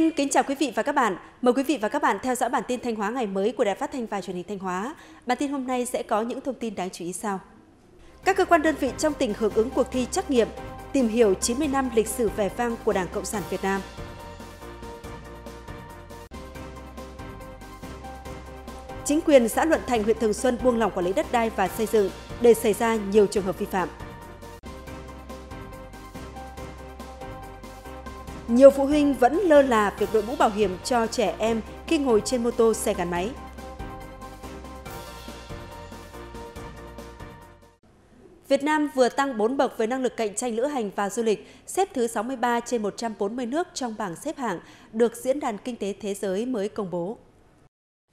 Xin kính chào quý vị và các bạn. Mời quý vị và các bạn theo dõi bản tin Thanh Hóa ngày mới của Đài Phát thanh và Truyền hình Thanh Hóa. Bản tin hôm nay sẽ có những thông tin đáng chú ý sau. Các cơ quan đơn vị trong tỉnh hưởng ứng cuộc thi trắc nghiệm tìm hiểu 90 năm lịch sử vẻ vang của Đảng Cộng sản Việt Nam. Chính quyền xã Luận Thành, huyện Thường Xuân buông lỏng quản lý đất đai và xây dựng để xảy ra nhiều trường hợp vi phạm. Nhiều phụ huynh vẫn lơ là việc đội mũ bảo hiểm cho trẻ em khi ngồi trên mô tô xe gắn máy. Việt Nam vừa tăng 4 bậc về năng lực cạnh tranh lữ hành và du lịch, xếp thứ 63 trên 140 nước trong bảng xếp hạng, được Diễn đàn Kinh tế Thế giới mới công bố.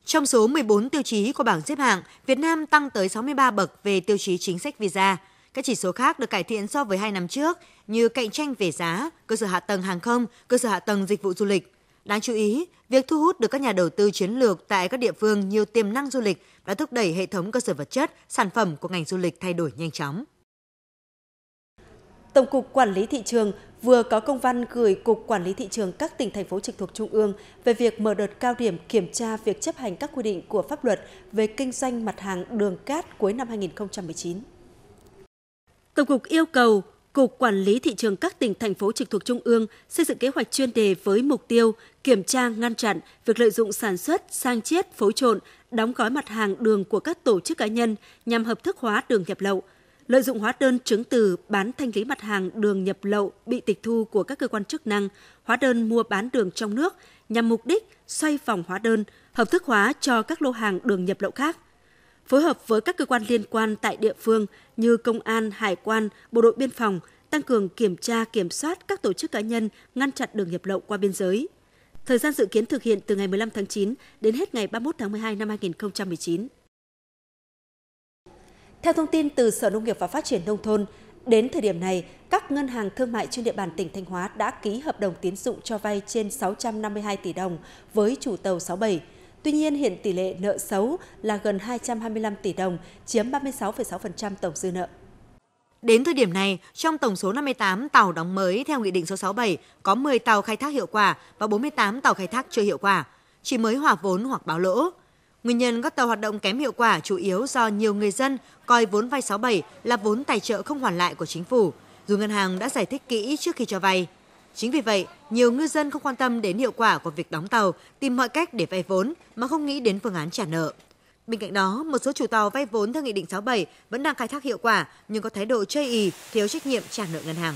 Trong số 14 tiêu chí của bảng xếp hạng, Việt Nam tăng tới 63 bậc về tiêu chí chính sách visa. Các chỉ số khác được cải thiện so với hai năm trước như cạnh tranh về giá, cơ sở hạ tầng hàng không, cơ sở hạ tầng dịch vụ du lịch. Đáng chú ý, việc thu hút được các nhà đầu tư chiến lược tại các địa phương nhiều tiềm năng du lịch đã thúc đẩy hệ thống cơ sở vật chất, sản phẩm của ngành du lịch thay đổi nhanh chóng. Tổng cục Quản lý thị trường vừa có công văn gửi Cục Quản lý thị trường các tỉnh thành phố trực thuộc Trung ương về việc mở đợt cao điểm kiểm tra việc chấp hành các quy định của pháp luật về kinh doanh mặt hàng đường cát cuối năm 2019. Tổng cục yêu cầu Cục Quản lý Thị trường các tỉnh, thành phố trực thuộc Trung ương xây dựng kế hoạch chuyên đề với mục tiêu kiểm tra, ngăn chặn việc lợi dụng sản xuất, sang chiết, phối trộn, đóng gói mặt hàng đường của các tổ chức cá nhân nhằm hợp thức hóa đường nhập lậu, lợi dụng hóa đơn chứng từ bán thanh lý mặt hàng đường nhập lậu bị tịch thu của các cơ quan chức năng, hóa đơn mua bán đường trong nước nhằm mục đích xoay vòng hóa đơn, hợp thức hóa cho các lô hàng đường nhập lậu khác phối hợp với các cơ quan liên quan tại địa phương như công an, hải quan, bộ đội biên phòng tăng cường kiểm tra, kiểm soát các tổ chức cá nhân ngăn chặn đường nhập lậu qua biên giới. Thời gian dự kiến thực hiện từ ngày 15 tháng 9 đến hết ngày 31 tháng 12 năm 2019. Theo thông tin từ Sở Nông nghiệp và Phát triển Nông thôn, đến thời điểm này, các ngân hàng thương mại trên địa bàn tỉnh Thanh Hóa đã ký hợp đồng tiến dụng cho vay trên 652 tỷ đồng với chủ tàu 67 Tuy nhiên, hiện tỷ lệ nợ xấu là gần 225 tỷ đồng, chiếm 36,6% tổng dư nợ. Đến thời điểm này, trong tổng số 58 tàu đóng mới theo Nghị định số 67, có 10 tàu khai thác hiệu quả và 48 tàu khai thác chưa hiệu quả, chỉ mới hòa vốn hoặc báo lỗ. Nguyên nhân các tàu hoạt động kém hiệu quả chủ yếu do nhiều người dân coi vốn vay 67 là vốn tài trợ không hoàn lại của chính phủ, dù ngân hàng đã giải thích kỹ trước khi cho vay. Chính vì vậy, nhiều ngư dân không quan tâm đến hiệu quả của việc đóng tàu, tìm mọi cách để vay vốn mà không nghĩ đến phương án trả nợ. Bên cạnh đó, một số chủ tàu vay vốn theo Nghị định 67 vẫn đang khai thác hiệu quả nhưng có thái độ chây ý, thiếu trách nhiệm trả nợ ngân hàng.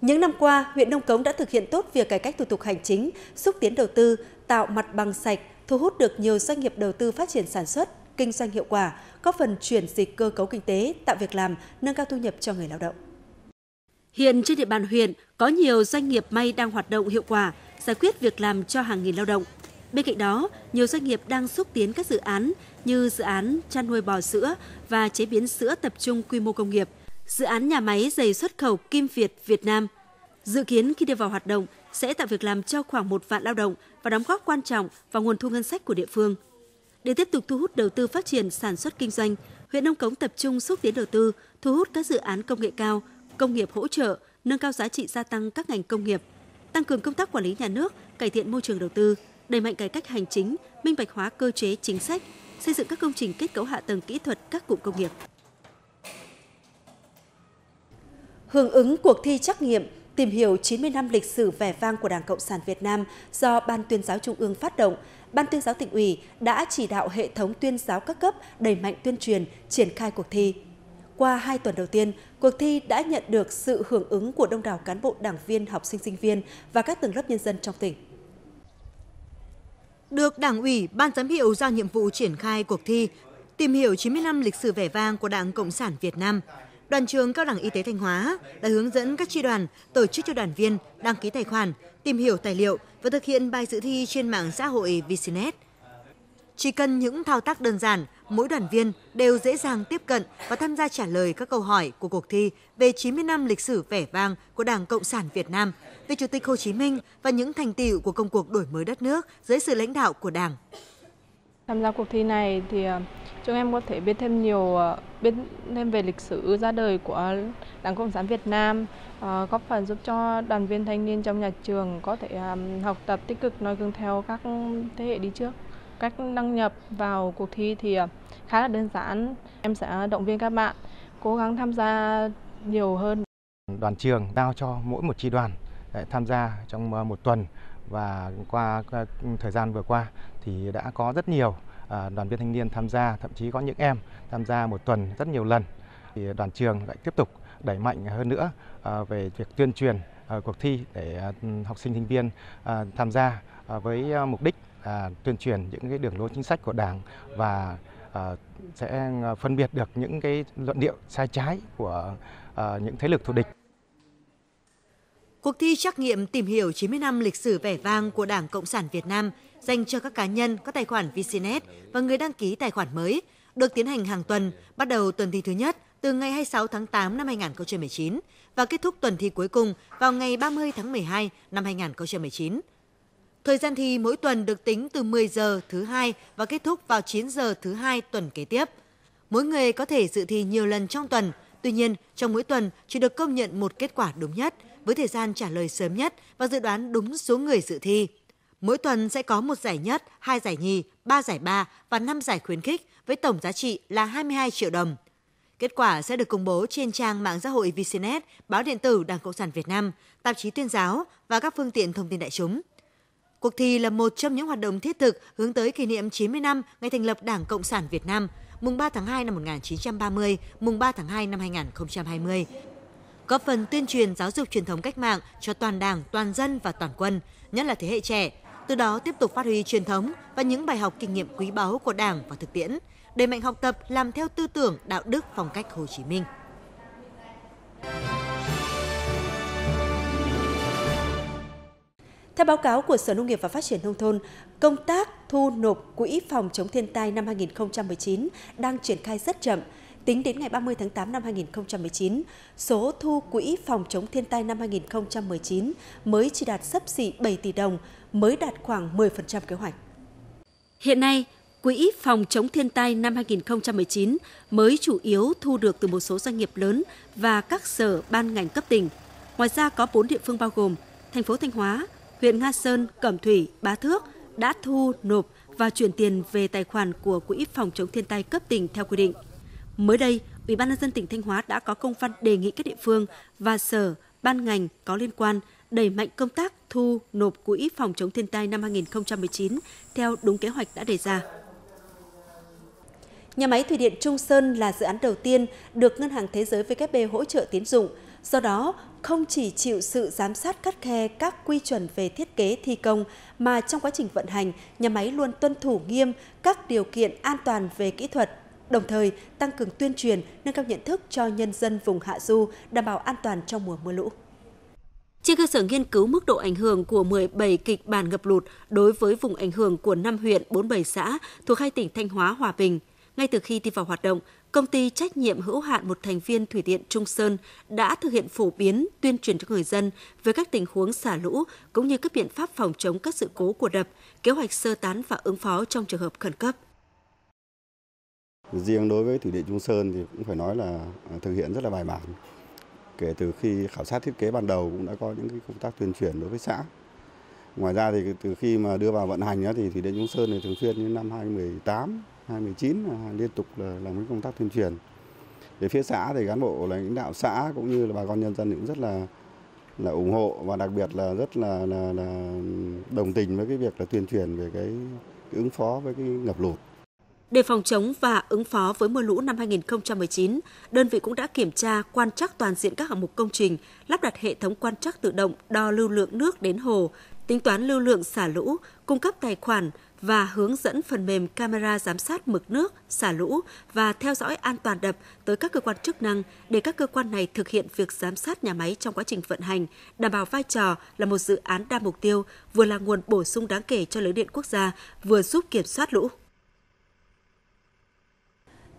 Những năm qua, huyện Nông Cống đã thực hiện tốt việc cải cách thủ tục hành chính, xúc tiến đầu tư, tạo mặt bằng sạch, thu hút được nhiều doanh nghiệp đầu tư phát triển sản xuất, kinh doanh hiệu quả, góp phần chuyển dịch cơ cấu kinh tế, tạo việc làm, nâng cao thu nhập cho người lao động. Hiện trên địa bàn huyện có nhiều doanh nghiệp may đang hoạt động hiệu quả, giải quyết việc làm cho hàng nghìn lao động. Bên cạnh đó, nhiều doanh nghiệp đang xúc tiến các dự án như dự án chăn nuôi bò sữa và chế biến sữa tập trung quy mô công nghiệp, dự án nhà máy giày xuất khẩu Kim Việt Việt Nam. Dự kiến khi đưa vào hoạt động sẽ tạo việc làm cho khoảng một vạn lao động và đóng góp quan trọng vào nguồn thu ngân sách của địa phương. Để tiếp tục thu hút đầu tư phát triển sản xuất kinh doanh, huyện Nông Cống tập trung xúc tiến đầu tư, thu hút các dự án công nghệ cao, công nghiệp hỗ trợ, nâng cao giá trị gia tăng các ngành công nghiệp, tăng cường công tác quản lý nhà nước, cải thiện môi trường đầu tư, đẩy mạnh cải cách hành chính, minh bạch hóa cơ chế chính sách, xây dựng các công trình kết cấu hạ tầng kỹ thuật các cụm công nghiệp. Hưởng ứng cuộc thi trắc nghiệm tìm hiểu 90 năm lịch sử vẻ vang của Đảng Cộng sản Việt Nam do Ban tuyên giáo Trung ương phát động, Ban tuyên giáo tỉnh ủy đã chỉ đạo hệ thống tuyên giáo các cấp đẩy mạnh tuyên truyền, triển khai cuộc thi qua hai tuần đầu tiên, cuộc thi đã nhận được sự hưởng ứng của đông đảo cán bộ đảng viên, học sinh sinh viên và các tầng lớp nhân dân trong tỉnh. Được Đảng ủy, Ban giám hiệu giao nhiệm vụ triển khai cuộc thi tìm hiểu 90 năm lịch sử vẻ vang của Đảng Cộng sản Việt Nam. Đoàn trường Cao đẳng Y tế Thanh Hóa đã hướng dẫn các tri đoàn tổ chức cho đoàn viên đăng ký tài khoản, tìm hiểu tài liệu và thực hiện bài dự thi trên mạng xã hội VCNet. Chỉ cần những thao tác đơn giản mỗi đoàn viên đều dễ dàng tiếp cận và tham gia trả lời các câu hỏi của cuộc thi về 90 năm lịch sử vẻ vang của Đảng Cộng sản Việt Nam, về Chủ tịch Hồ Chí Minh và những thành tựu của công cuộc đổi mới đất nước dưới sự lãnh đạo của Đảng. Tham gia cuộc thi này thì ờ, chúng em có thể biết thêm nhiều ờ, biết thêm về lịch sử ra đời của Đảng Cộng sản Việt Nam, ờ, góp phần giúp cho đoàn viên thanh niên trong nhà trường có thể học tập tích cực noi gương theo các thế hệ đi trước. Cách đăng nhập vào cuộc thi thì khá là đơn giản. Em sẽ động viên các bạn cố gắng tham gia nhiều hơn. Đoàn trường giao cho mỗi một chi đoàn tham gia trong ờ, một tuần và qua thời gian vừa qua thì đã có rất nhiều ờ, đoàn viên thanh niên tham gia, thậm chí có những em tham gia một tuần rất nhiều lần. Thì đoàn trường lại tiếp tục đẩy mạnh hơn nữa ờ, về việc tuyên truyền cuộc thi để học sinh sinh viên tham gia với mục đích tuyên truyền những cái đường lối chính sách của Đảng và Ờ, sẽ ờ, phân biệt được những cái luận điệu sai trái của ờ, những thế lực thù địch. Cuộc thi trắc nghiệm tìm hiểu 90 năm lịch sử vẻ vang của Đảng Cộng sản Việt Nam dành cho các cá nhân có tài khoản VCNet và người đăng ký tài khoản mới được tiến hành hàng tuần, bắt đầu tuần thi thứ nhất từ ngày 26 tháng 8 năm 2019 và kết thúc tuần thi cuối cùng vào ngày 30 tháng 12 năm 2019. Thời gian thi mỗi tuần được tính từ 10 giờ thứ hai và kết thúc vào 9 giờ thứ hai tuần kế tiếp. Mỗi người có thể dự thi nhiều lần trong tuần, tuy nhiên trong mỗi tuần chỉ được công nhận một kết quả đúng nhất với thời gian trả lời sớm nhất và dự đoán đúng số người dự thi. Mỗi tuần sẽ có một giải nhất, hai giải nhì, ba giải ba và năm giải khuyến khích với tổng giá trị là 22 triệu đồng. Kết quả sẽ được công bố trên trang mạng xã hội VCNet, báo điện tử Đảng Cộng sản Việt Nam, tạp chí tuyên giáo và các phương tiện thông tin đại chúng. Cuộc thi là một trong những hoạt động thiết thực hướng tới kỷ niệm 90 năm ngày thành lập Đảng Cộng sản Việt Nam, mùng 3 tháng 2 năm 1930, mùng 3 tháng 2 năm 2020, góp phần tuyên truyền giáo dục truyền thống cách mạng cho toàn Đảng, toàn dân và toàn quân, nhất là thế hệ trẻ, từ đó tiếp tục phát huy truyền thống và những bài học kinh nghiệm quý báu của Đảng và thực tiễn, đẩy mạnh học tập làm theo tư tưởng, đạo đức phong cách Hồ Chí Minh. Theo báo cáo của Sở Nông nghiệp và Phát triển Nông thôn, công tác thu nộp quỹ phòng chống thiên tai năm 2019 đang triển khai rất chậm. Tính đến ngày 30 tháng 8 năm 2019, số thu quỹ phòng chống thiên tai năm 2019 mới chỉ đạt sấp xỉ 7 tỷ đồng, mới đạt khoảng 10% kế hoạch. Hiện nay, Quỹ phòng chống thiên tai năm 2019 mới chủ yếu thu được từ một số doanh nghiệp lớn và các sở ban ngành cấp tỉnh. Ngoài ra có 4 địa phương bao gồm thành phố Thanh Hóa, huyện Nga Sơn, Cẩm Thủy, Bá Thước đã thu nộp và chuyển tiền về tài khoản của Quỹ phòng chống thiên tai cấp tỉnh theo quy định. Mới đây, Ủy ban nhân dân tỉnh Thanh Hóa đã có công văn đề nghị các địa phương và sở, ban ngành có liên quan đẩy mạnh công tác thu nộp quỹ phòng chống thiên tai năm 2019 theo đúng kế hoạch đã đề ra. Nhà máy thủy điện Trung Sơn là dự án đầu tiên được Ngân hàng Thế giới WB hỗ trợ tiến dụng. Do đó, không chỉ chịu sự giám sát khắt khe các quy chuẩn về thiết kế thi công mà trong quá trình vận hành, nhà máy luôn tuân thủ nghiêm các điều kiện an toàn về kỹ thuật, đồng thời tăng cường tuyên truyền, nâng cao nhận thức cho nhân dân vùng hạ du đảm bảo an toàn trong mùa mưa lũ. Trên cơ sở nghiên cứu mức độ ảnh hưởng của 17 kịch bản ngập lụt đối với vùng ảnh hưởng của 5 huyện 47 xã thuộc hai tỉnh Thanh Hóa, Hòa Bình, ngay từ khi đi vào hoạt động, công ty trách nhiệm hữu hạn một thành viên thủy điện Trung Sơn đã thực hiện phổ biến tuyên truyền cho người dân về các tình huống xả lũ cũng như các biện pháp phòng chống các sự cố của đập, kế hoạch sơ tán và ứng phó trong trường hợp khẩn cấp. Riêng đối với thủy điện Trung Sơn thì cũng phải nói là à, thực hiện rất là bài bản. Kể từ khi khảo sát thiết kế ban đầu cũng đã có những cái công tác tuyên truyền đối với xã. Ngoài ra thì từ khi mà đưa vào vận hành thì thủy điện Trung Sơn thì thường xuyên đến năm 2018 2019 là liên tục là làm cái công tác tuyên truyền. Về phía xã thì cán bộ là lãnh đạo xã cũng như là bà con nhân dân cũng rất là là ủng hộ và đặc biệt là rất là là, là đồng tình với cái việc là tuyên truyền về cái, cái ứng phó với cái ngập lụt. Để phòng chống và ứng phó với mưa lũ năm 2019, đơn vị cũng đã kiểm tra quan trắc toàn diện các hạng mục công trình, lắp đặt hệ thống quan trắc tự động đo lưu lượng nước đến hồ, tính toán lưu lượng xả lũ, cung cấp tài khoản, và hướng dẫn phần mềm camera giám sát mực nước, xả lũ và theo dõi an toàn đập tới các cơ quan chức năng để các cơ quan này thực hiện việc giám sát nhà máy trong quá trình vận hành, đảm bảo vai trò là một dự án đa mục tiêu, vừa là nguồn bổ sung đáng kể cho lưới điện quốc gia, vừa giúp kiểm soát lũ.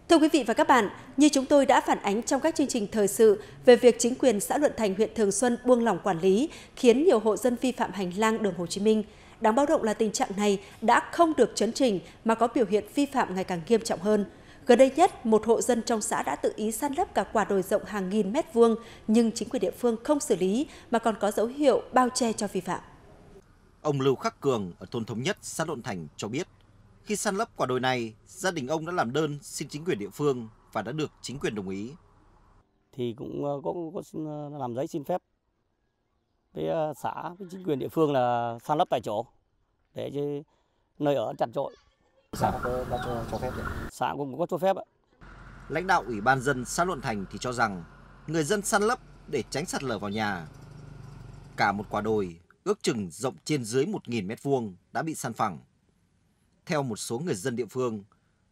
Thưa quý vị và các bạn, như chúng tôi đã phản ánh trong các chương trình thời sự về việc chính quyền xã Luận Thành huyện Thường Xuân buông lỏng quản lý khiến nhiều hộ dân vi phạm hành lang đường Hồ Chí Minh – Đáng báo động là tình trạng này đã không được chấn trình mà có biểu hiện vi phạm ngày càng nghiêm trọng hơn. Gần đây nhất, một hộ dân trong xã đã tự ý san lấp cả quả đồi rộng hàng nghìn mét vuông, nhưng chính quyền địa phương không xử lý mà còn có dấu hiệu bao che cho vi phạm. Ông Lưu Khắc Cường ở thôn Thống Nhất, xã Lộn Thành cho biết, khi san lấp quả đồi này, gia đình ông đã làm đơn xin chính quyền địa phương và đã được chính quyền đồng ý. Thì cũng ờ, có, có ờ, làm giấy xin phép với ờ, xã với chính quyền địa phương là san lấp tại chỗ để nơi ở chặt trội xã có, cho, cho phép đấy. xã cũng có cho phép ạ lãnh đạo ủy ban dân xã Luận Thành thì cho rằng người dân san lấp để tránh sạt lở vào nhà cả một quả đồi ước chừng rộng trên dưới 1.000 mét vuông đã bị san phẳng theo một số người dân địa phương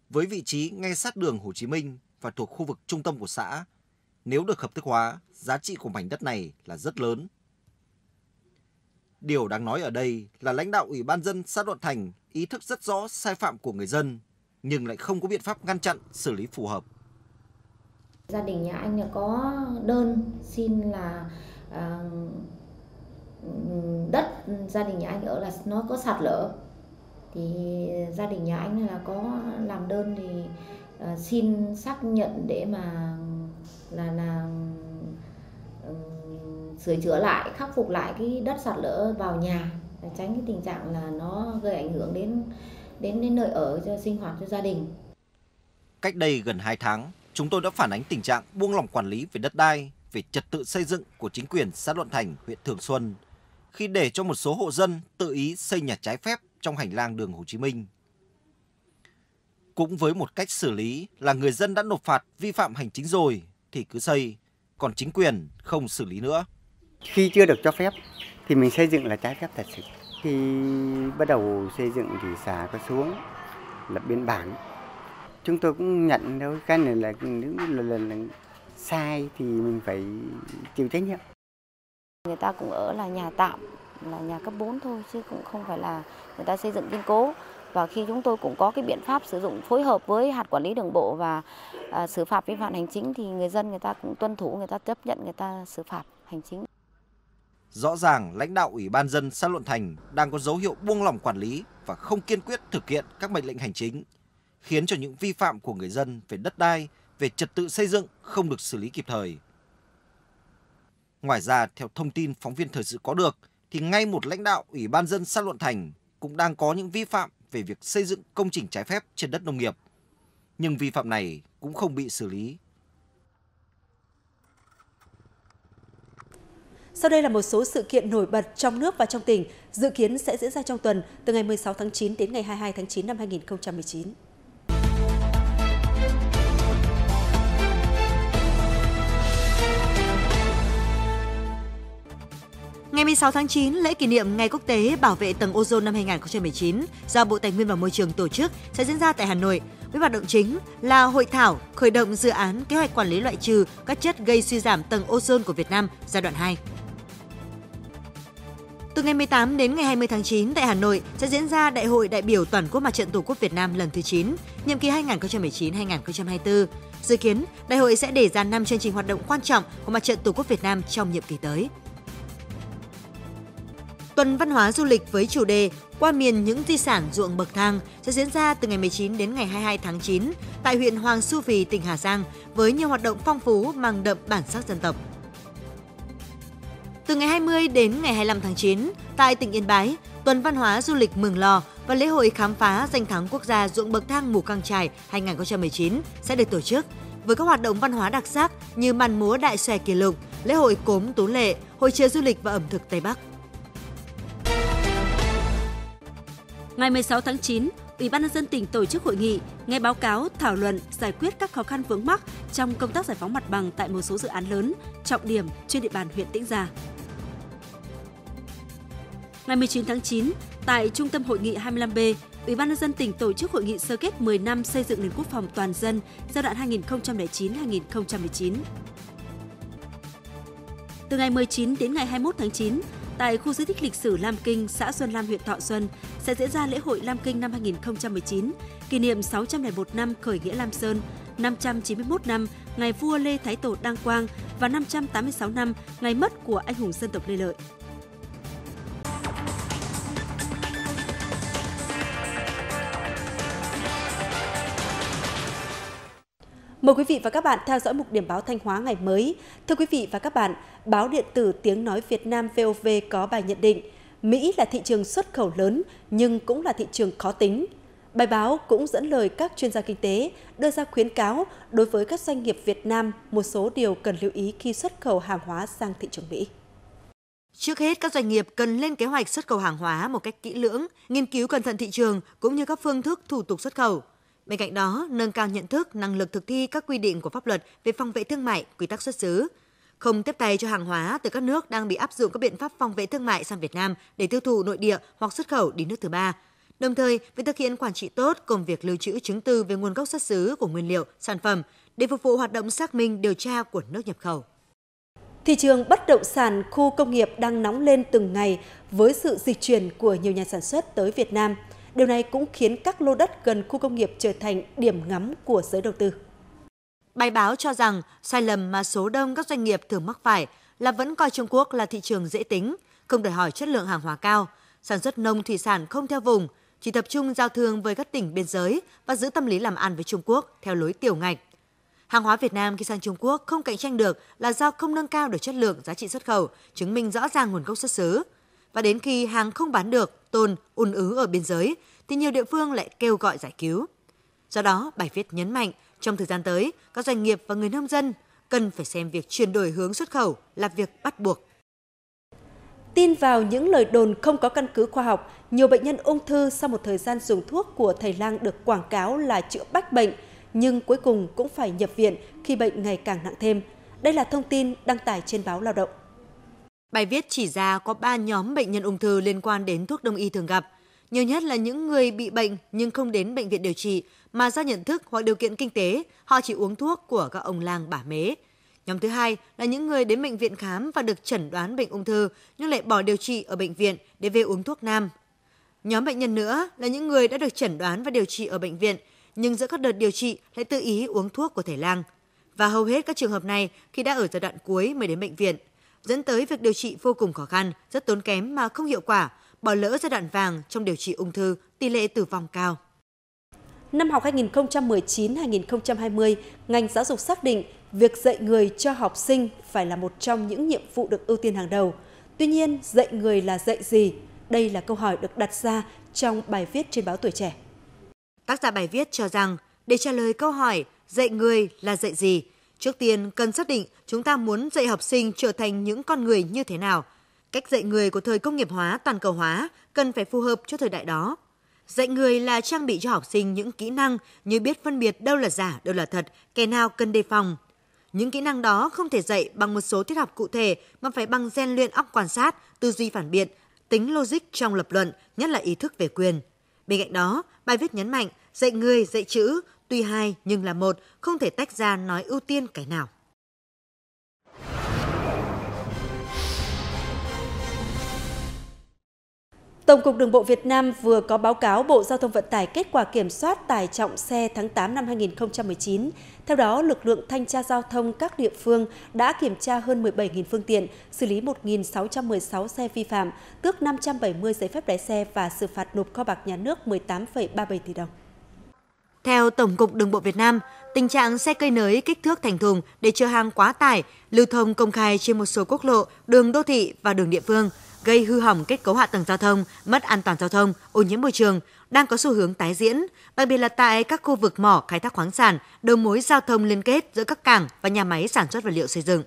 với vị trí ngay sát đường Hồ Chí Minh và thuộc khu vực trung tâm của xã nếu được hợp thức hóa giá trị của mảnh đất này là rất lớn Điều đáng nói ở đây là lãnh đạo Ủy ban dân xã Đoạn Thành ý thức rất rõ sai phạm của người dân, nhưng lại không có biện pháp ngăn chặn, xử lý phù hợp. Gia đình nhà anh có đơn xin là uh, đất gia đình nhà anh ở là nó có sạt lở. Thì gia đình nhà anh là có làm đơn thì uh, xin xác nhận để mà là là sửa chữa lại khắc phục lại cái đất sạt lở vào nhà tránh cái tình trạng là nó gây ảnh hưởng đến đến đến nơi ở cho sinh hoạt cho gia đình. Cách đây gần 2 tháng, chúng tôi đã phản ánh tình trạng buông lỏng quản lý về đất đai, về trật tự xây dựng của chính quyền xã Luận Thành, huyện Thường Xuân khi để cho một số hộ dân tự ý xây nhà trái phép trong hành lang đường Hồ Chí Minh. Cũng với một cách xử lý là người dân đã nộp phạt vi phạm hành chính rồi thì cứ xây, còn chính quyền không xử lý nữa. Khi chưa được cho phép thì mình xây dựng là trái phép thật sự. Khi bắt đầu xây dựng thì xã có xuống lập biên bản. Chúng tôi cũng nhận đâu cái này là nếu là, là, là sai thì mình phải chịu trách nhiệm. Người ta cũng ở là nhà tạm, là nhà cấp 4 thôi chứ cũng không phải là người ta xây dựng kiên cố và khi chúng tôi cũng có cái biện pháp sử dụng phối hợp với hạt quản lý đường bộ và à, xử phạt vi phạm hành chính thì người dân người ta cũng tuân thủ người ta chấp nhận người ta xử phạt hành chính Rõ ràng lãnh đạo Ủy ban dân xã Luận Thành đang có dấu hiệu buông lỏng quản lý và không kiên quyết thực hiện các mệnh lệnh hành chính, khiến cho những vi phạm của người dân về đất đai, về trật tự xây dựng không được xử lý kịp thời. Ngoài ra, theo thông tin phóng viên thời sự có được, thì ngay một lãnh đạo Ủy ban dân xã Luận Thành cũng đang có những vi phạm về việc xây dựng công trình trái phép trên đất nông nghiệp. Nhưng vi phạm này cũng không bị xử lý Sau đây là một số sự kiện nổi bật trong nước và trong tỉnh, dự kiến sẽ diễn ra trong tuần từ ngày 16 tháng 9 đến ngày 22 tháng 9 năm 2019. Ngày 16 tháng 9, lễ kỷ niệm Ngày Quốc tế Bảo vệ tầng ozone năm 2019 do Bộ Tài nguyên và Môi trường tổ chức sẽ diễn ra tại Hà Nội với hoạt động chính là hội thảo khởi động dự án kế hoạch quản lý loại trừ các chất gây suy giảm tầng ozone của Việt Nam giai đoạn 2. Từ ngày 18 đến ngày 20 tháng 9 tại Hà Nội sẽ diễn ra Đại hội đại biểu toàn quốc Mặt trận Tổ quốc Việt Nam lần thứ 9, nhiệm kỳ 2019-2024. Dự kiến, đại hội sẽ đề ra 5 chương trình hoạt động quan trọng của Mặt trận Tổ quốc Việt Nam trong nhiệm kỳ tới. Tuần Văn hóa Du lịch với chủ đề Qua miền những di sản ruộng bậc thang sẽ diễn ra từ ngày 19 đến ngày 22 tháng 9 tại huyện Hoàng Su Phi, tỉnh Hà Giang với nhiều hoạt động phong phú mang đậm bản sắc dân tộc. Từ ngày 20 đến ngày 25 tháng 9, tại tỉnh Yên Bái, Tuần Văn hóa Du lịch Mường Lò và lễ hội khám phá danh thắng quốc gia ruộng bậc thang Mù Căng Trải 2019 sẽ được tổ chức với các hoạt động văn hóa đặc sắc như màn múa đại xòe kỷ lục, lễ hội cốm tú lệ, hội chợ du lịch và ẩm thực Tây Bắc. Ngày 16 tháng 9, Ủy ban nhân dân tỉnh tổ chức hội nghị nghe báo cáo thảo luận giải quyết các khó khăn vướng mắc trong công tác giải phóng mặt bằng tại một số dự án lớn trọng điểm trên địa bàn huyện Tĩnh Gia. Ngày 19 tháng 9, tại Trung tâm Hội nghị 25B, Ủy ban nhân dân tỉnh tổ chức hội nghị sơ kết 10 năm xây dựng nền quốc phòng toàn dân giai đoạn 2009-2019. Từ ngày 19 đến ngày 21 tháng 9, tại khu di tích lịch sử Lam Kinh, xã Xuân Lam, huyện Thọ Xuân sẽ diễn ra lễ hội Lam Kinh năm 2019, kỷ niệm 601 năm khởi nghĩa Lam Sơn, 591 năm ngày vua Lê Thái Tổ Đăng Quang và 586 năm ngày mất của anh hùng dân tộc Lê Lợi. Mời quý vị và các bạn theo dõi mục điểm báo Thanh Hóa ngày mới. Thưa quý vị và các bạn, báo điện tử Tiếng Nói Việt Nam VOV có bài nhận định Mỹ là thị trường xuất khẩu lớn nhưng cũng là thị trường khó tính. Bài báo cũng dẫn lời các chuyên gia kinh tế đưa ra khuyến cáo đối với các doanh nghiệp Việt Nam một số điều cần lưu ý khi xuất khẩu hàng hóa sang thị trường Mỹ. Trước hết, các doanh nghiệp cần lên kế hoạch xuất khẩu hàng hóa một cách kỹ lưỡng, nghiên cứu cẩn thận thị trường cũng như các phương thức thủ tục xuất khẩu. Bên cạnh đó, nâng cao nhận thức, năng lực thực thi các quy định của pháp luật về phòng vệ thương mại, quy tắc xuất xứ, không tiếp tay cho hàng hóa từ các nước đang bị áp dụng các biện pháp phòng vệ thương mại sang Việt Nam để tiêu thụ nội địa hoặc xuất khẩu đi nước thứ ba. Đồng thời, việc thực hiện quản trị tốt công việc lưu trữ chứng từ về nguồn gốc xuất xứ của nguyên liệu, sản phẩm để phục vụ hoạt động xác minh điều tra của nước nhập khẩu. Thị trường bất động sản khu công nghiệp đang nóng lên từng ngày với sự dịch chuyển của nhiều nhà sản xuất tới Việt Nam – Điều này cũng khiến các lô đất gần khu công nghiệp trở thành điểm ngắm của giới đầu tư. Bài báo cho rằng sai lầm mà số đông các doanh nghiệp thường mắc phải là vẫn coi Trung Quốc là thị trường dễ tính, không đòi hỏi chất lượng hàng hóa cao, sản xuất nông thủy sản không theo vùng, chỉ tập trung giao thương với các tỉnh biên giới và giữ tâm lý làm ăn với Trung Quốc theo lối tiểu ngạch. Hàng hóa Việt Nam khi sang Trung Quốc không cạnh tranh được là do không nâng cao được chất lượng giá trị xuất khẩu, chứng minh rõ ràng nguồn gốc xuất xứ. Và đến khi hàng không bán được tôn un ứ ở biên giới, thì nhiều địa phương lại kêu gọi giải cứu. Do đó, bài viết nhấn mạnh trong thời gian tới, các doanh nghiệp và người nông dân cần phải xem việc chuyển đổi hướng xuất khẩu là việc bắt buộc. Tin vào những lời đồn không có căn cứ khoa học, nhiều bệnh nhân ung thư sau một thời gian dùng thuốc của thầy lang được quảng cáo là chữa bách bệnh, nhưng cuối cùng cũng phải nhập viện khi bệnh ngày càng nặng thêm. Đây là thông tin đăng tải trên báo Lao động. Bài viết chỉ ra có 3 nhóm bệnh nhân ung thư liên quan đến thuốc đông y thường gặp. Nhiều nhất là những người bị bệnh nhưng không đến bệnh viện điều trị mà do nhận thức hoặc điều kiện kinh tế, họ chỉ uống thuốc của các ông lang bả mế. Nhóm thứ hai là những người đến bệnh viện khám và được chẩn đoán bệnh ung thư nhưng lại bỏ điều trị ở bệnh viện để về uống thuốc nam. Nhóm bệnh nhân nữa là những người đã được chẩn đoán và điều trị ở bệnh viện nhưng giữa các đợt điều trị lại tự ý uống thuốc của thể lang. Và hầu hết các trường hợp này khi đã ở giai đoạn cuối mới đến bệnh viện – dẫn tới việc điều trị vô cùng khó khăn, rất tốn kém mà không hiệu quả, bỏ lỡ giai đoạn vàng trong điều trị ung thư, tỷ lệ tử vong cao. Năm học 2019-2020, ngành giáo dục xác định việc dạy người cho học sinh phải là một trong những nhiệm vụ được ưu tiên hàng đầu. Tuy nhiên, dạy người là dạy gì? Đây là câu hỏi được đặt ra trong bài viết trên báo Tuổi Trẻ. Tác giả bài viết cho rằng, để trả lời câu hỏi dạy người là dạy gì, trước tiên cần xác định chúng ta muốn dạy học sinh trở thành những con người như thế nào. Cách dạy người của thời công nghiệp hóa, toàn cầu hóa cần phải phù hợp cho thời đại đó. Dạy người là trang bị cho học sinh những kỹ năng như biết phân biệt đâu là giả, đâu là thật, kẻ nào cần đề phòng. Những kỹ năng đó không thể dạy bằng một số tiết học cụ thể mà phải bằng gian luyện óc quan sát, tư duy phản biện, tính logic trong lập luận, nhất là ý thức về quyền. Bên cạnh đó, bài viết nhấn mạnh dạy người, dạy chữ, tuy hai nhưng là một, không thể tách ra nói ưu tiên cái nào. Tổng cục Đường bộ Việt Nam vừa có báo cáo Bộ Giao thông Vận tải kết quả kiểm soát tải trọng xe tháng 8 năm 2019. Theo đó, lực lượng thanh tra giao thông các địa phương đã kiểm tra hơn 17.000 phương tiện, xử lý 1.616 xe vi phạm, tước 570 giấy phép lái xe và xử phạt nộp kho bạc nhà nước 18,37 tỷ đồng. Theo Tổng cục Đường bộ Việt Nam, tình trạng xe cây nới kích thước thành thùng để chở hàng quá tải lưu thông công khai trên một số quốc lộ, đường đô thị và đường địa phương – gây hư hỏng kết cấu hạ tầng giao thông, mất an toàn giao thông, ô nhiễm môi trường đang có xu hướng tái diễn, đặc biệt là tại các khu vực mỏ khai thác khoáng sản, đầu mối giao thông liên kết giữa các cảng và nhà máy sản xuất vật liệu xây dựng.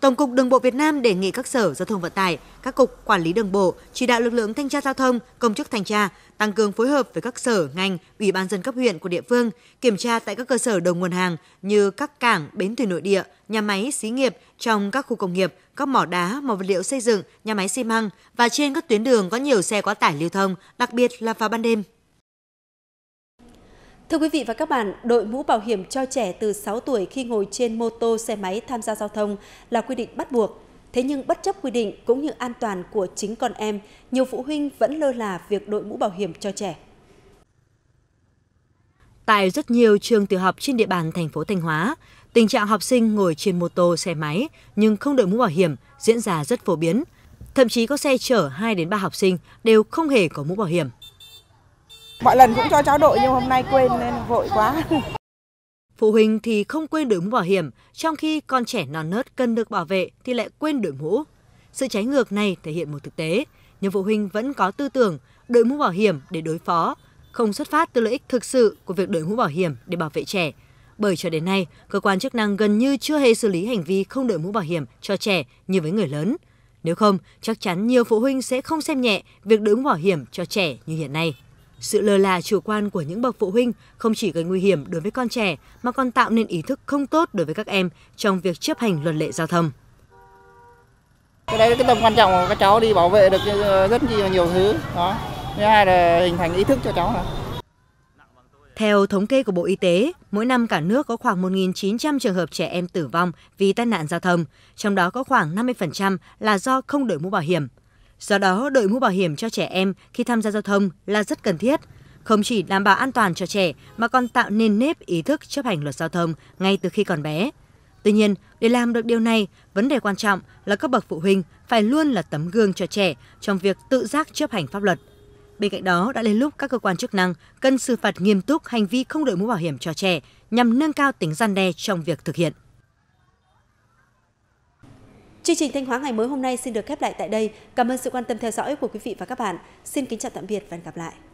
Tổng cục Đường bộ Việt Nam đề nghị các sở giao thông vận tải, các cục quản lý đường bộ chỉ đạo lực lượng thanh tra giao thông, công chức thanh tra tăng cường phối hợp với các sở, ngành, ủy ban dân cấp huyện của địa phương kiểm tra tại các cơ sở đầu nguồn hàng như các cảng, bến thủy nội địa, nhà máy, xí nghiệp trong các khu công nghiệp, các mỏ đá, mỏ vật liệu xây dựng, nhà máy xi măng và trên các tuyến đường có nhiều xe quá tải lưu thông, đặc biệt là vào ban đêm. Thưa quý vị và các bạn, đội mũ bảo hiểm cho trẻ từ 6 tuổi khi ngồi trên mô tô xe máy tham gia giao thông là quy định bắt buộc. Thế nhưng bất chấp quy định cũng như an toàn của chính con em, nhiều phụ huynh vẫn lơ là việc đội mũ bảo hiểm cho trẻ. Tại rất nhiều trường tiểu học trên địa bàn thành phố Thanh Hóa, Tình trạng học sinh ngồi trên mô tô, xe máy nhưng không đội mũ bảo hiểm diễn ra rất phổ biến. Thậm chí có xe chở 2 đến 3 học sinh đều không hề có mũ bảo hiểm. Mọi lần cũng cho cháu đội nhưng hôm nay quên nên vội quá. Phụ huynh thì không quên đội mũ bảo hiểm, trong khi con trẻ non nớt cần được bảo vệ thì lại quên đội mũ. Sự trái ngược này thể hiện một thực tế, nhưng phụ huynh vẫn có tư tưởng đội mũ bảo hiểm để đối phó, không xuất phát từ lợi ích thực sự của việc đội mũ bảo hiểm để bảo vệ trẻ bởi cho đến nay, cơ quan chức năng gần như chưa hề xử lý hành vi không đội mũ bảo hiểm cho trẻ như với người lớn. Nếu không, chắc chắn nhiều phụ huynh sẽ không xem nhẹ việc đội mũ bảo hiểm cho trẻ như hiện nay. Sự lơ là chủ quan của những bậc phụ huynh không chỉ gây nguy hiểm đối với con trẻ mà còn tạo nên ý thức không tốt đối với các em trong việc chấp hành luật lệ giao thông. Cái đấy là cái tầm quan trọng của các cháu đi bảo vệ được ờ, rất nhiều nhiều thứ đó. Thứ hai là hình thành ý thức cho cháu. Này. Theo thống kê của Bộ Y tế, mỗi năm cả nước có khoảng 1.900 trường hợp trẻ em tử vong vì tai nạn giao thông, trong đó có khoảng 50% là do không đội mũ bảo hiểm. Do đó, đội mũ bảo hiểm cho trẻ em khi tham gia giao thông là rất cần thiết, không chỉ đảm bảo an toàn cho trẻ mà còn tạo nên nếp ý thức chấp hành luật giao thông ngay từ khi còn bé. Tuy nhiên, để làm được điều này, vấn đề quan trọng là các bậc phụ huynh phải luôn là tấm gương cho trẻ trong việc tự giác chấp hành pháp luật – Bên cạnh đó, đã lên lúc các cơ quan chức năng cần xử phạt nghiêm túc hành vi không đội mũ bảo hiểm cho trẻ nhằm nâng cao tính gian đe trong việc thực hiện. Chương trình Thanh Hóa ngày mới hôm nay xin được khép lại tại đây. Cảm ơn sự quan tâm theo dõi của quý vị và các bạn. Xin kính chào tạm biệt và hẹn gặp lại.